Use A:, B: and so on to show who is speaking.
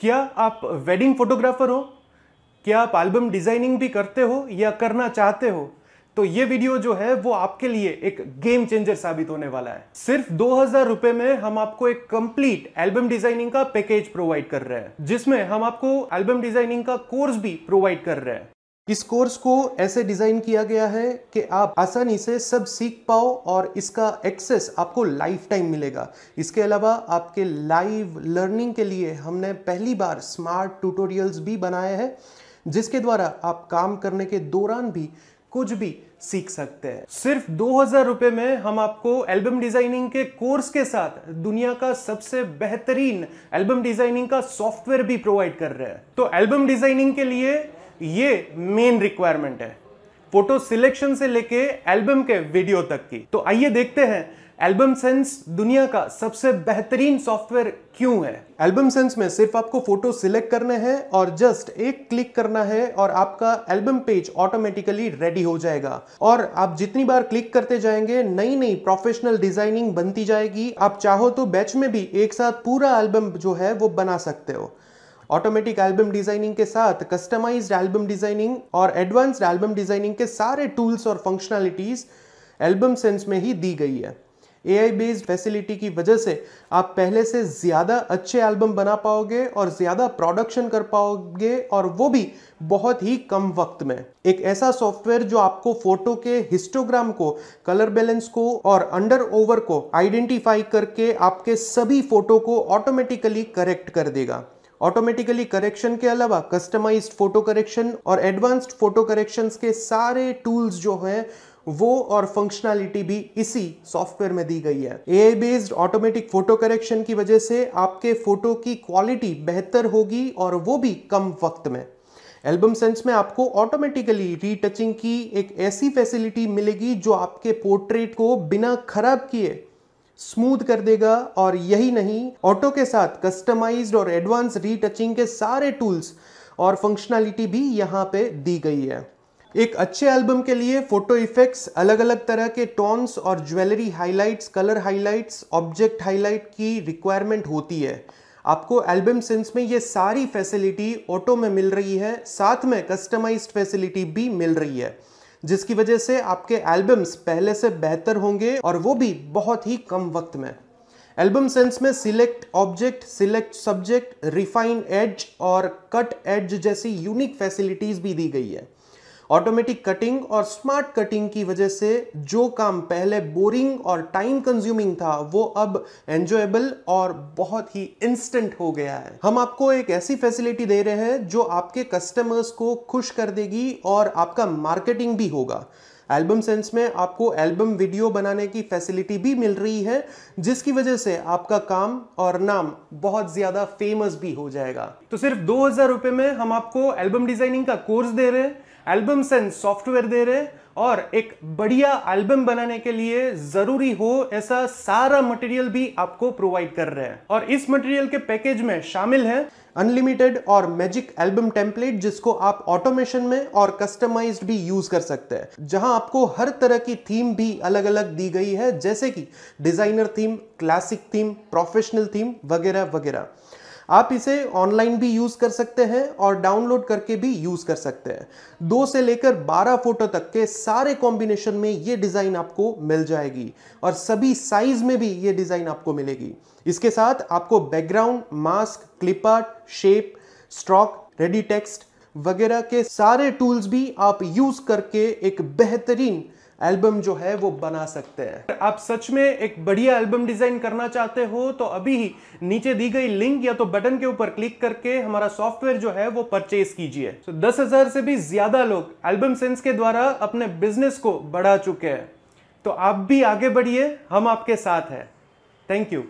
A: क्या आप wedding photographer हो क्या आप एल्बम डिज़ाइनिंग भी करते हो या करना चाहते हो तो ये वीडियो जो है वो आपके लिए एक गेम चेंजर साबित होने वाला है सिर्फ दो हजार रुपए में हम आपको एक कंप्लीट एल्बम डिजाइनिंग का पैकेज प्रोवाइड कर रहे हैं जिसमें हम आपको एल्बम डिजाइनिंग का कोर्स भी प्रोवाइड कर रहे हैं इस कोर्स को ऐसे डिज़ाइन किया गया है कि आप आसानी से सब सीख पाओ और इसका एक्सेस आपको लाइफ टाइम मिलेगा इसके अलावा आपके लाइव लर्निंग के लिए हमने पहली बार स्मार्ट ट्यूटोरियल्स भी बनाए हैं जिसके द्वारा आप काम करने के दौरान भी कुछ भी सीख सकते हैं सिर्फ दो हजार रुपये में हम आपको एल्बम डिजाइनिंग के कोर्स के साथ दुनिया का सबसे बेहतरीन एल्बम डिजाइनिंग का सॉफ्टवेयर भी प्रोवाइड कर रहे हैं तो एल्बम डिजाइनिंग के लिए ये मेन रिक्वायरमेंट है फोटो सिलेक्शन से लेके एल्बम के वीडियो तक की तो आइए देखते हैं एल्बम सेंस दुनिया का सबसे बेहतरीन सॉफ्टवेयर क्यों है एल्बम सेंस में सिर्फ आपको फोटो सिलेक्ट करने हैं और जस्ट एक क्लिक करना है और आपका एल्बम पेज ऑटोमेटिकली रेडी हो जाएगा और आप जितनी बार क्लिक करते जाएंगे नई नई प्रोफेशनल डिजाइनिंग बनती जाएगी आप चाहो तो बैच में भी एक साथ पूरा एल्बम जो है वो बना सकते हो ऑटोमेटिक एल्बम डिजाइनिंग के साथ कस्टमाइज एल्बम डिजाइनिंग और एडवांस्ड एल्बम डिजाइनिंग के सारे टूल्स और फंक्शनैलिटीज एल्बम सेंस में ही दी गई है ए आई बेस्ड फैसिलिटी की वजह से आप पहले से ज़्यादा अच्छे एल्बम बना पाओगे और ज़्यादा प्रोडक्शन कर पाओगे और वो भी बहुत ही कम वक्त में एक ऐसा सॉफ्टवेयर जो आपको फोटो के हिस्टोग्राम को कलर बैलेंस को और अंडर ओवर को आइडेंटिफाई करके आपके सभी फोटो को ऑटोमेटिकली करेक्ट कर देगा ऑटोमेटिकली करेक्शन के अलावा कस्टमाइज्ड फोटो करेक्शन और एडवांस्ड फोटो करेक्शन के सारे टूल्स जो हैं वो और फंक्शनैलिटी भी इसी सॉफ्टवेयर में दी गई है A based automatic photo correction की वजह से आपके फोटो की क्वालिटी बेहतर होगी और वो भी कम वक्त में एल्बम सेंस में आपको ऑटोमेटिकली रीटचिंग की एक ऐसी फैसिलिटी मिलेगी जो आपके पोर्ट्रेट को बिना खराब किए स्मूथ कर देगा और यही नहीं ऑटो के साथ कस्टमाइज्ड और एडवांस रीटचिंग के सारे टूल्स और फंक्शनैलिटी भी यहाँ पे दी गई है एक अच्छे एल्बम के लिए फोटो इफेक्ट्स अलग अलग तरह के टोन्स और jewellery highlights colour highlights object highlight की रिक्वायरमेंट होती है आपको एल्बम सेंस में ये सारी फैसिलिटी ऑटो में मिल रही है साथ में कस्टमाइज्ड फैसिलिटी भी मिल रही है जिसकी वजह से आपके एल्बम्स पहले से बेहतर होंगे और वो भी बहुत ही कम वक्त में एल्बम सेंस में select object select subject refine edge और कट एज जैसी यूनिक फैसिलिटीज़ भी दी गई है ऑटोमेटिक कटिंग और स्मार्ट कटिंग की वजह से जो काम पहले बोरिंग और टाइम कंज्यूमिंग था वो अब एंजॉयबल और बहुत ही इंस्टेंट हो गया है हम आपको एक ऐसी फैसिलिटी दे रहे हैं जो आपके कस्टमर्स को खुश कर देगी और आपका मार्केटिंग भी होगा एल्बम सेंस में आपको एल्बम वीडियो बनाने की फैसिलिटी भी मिल रही है जिसकी वजह से आपका काम और नाम बहुत ज़्यादा फेमस भी हो जाएगा तो सिर्फ दो हज़ार रुपए में हम आपको एल्बम डिज़ाइनिंग का कोर्स दे रहे हैं एल्बम सेंस सॉफ्टवेयर दे रहे हैं और एक बढ़िया एल्बम बनाने के लिए जरूरी हो ऐसा सारा मटेरियल भी आपको प्रोवाइड कर रहे हैं और इस मटेरियल के पैकेज में शामिल है अनलिमिटेड और मैजिक एल्बम टेम्पलेट जिसको आप ऑटोमेशन में और कस्टमाइज्ड भी यूज कर सकते हैं जहां आपको हर तरह की थीम भी अलग अलग दी गई है जैसे कि designer theme classic theme professional theme वगैरह वगैरह आप इसे ऑनलाइन भी यूज़ कर सकते हैं और डाउनलोड करके भी यूज़ कर सकते हैं दो से लेकर बारह फोटो तक के सारे कॉम्बिनेशन में ये डिज़ाइन आपको मिल जाएगी और सभी साइज में भी ये डिज़ाइन आपको मिलेगी इसके साथ आपको background mask clipper shape stroke ready text वगैरह के सारे टूल्स भी आप यूज़ करके एक बेहतरीन एल्बम जो है वो बना सकते हैं आप सच में एक बढ़िया एल्बम डिजाइन करना चाहते हो तो अभी ही नीचे दी गई लिंक या तो बटन के ऊपर क्लिक करके हमारा सॉफ्टवेयर जो है वो परचेज कीजिए तो दस हजार से भी ज्यादा लोग एल्बम सेंस के द्वारा अपने बिजनेस को बढ़ा चुके हैं तो आप भी आगे बढ़िए हम आपके साथ हैं थैंक यू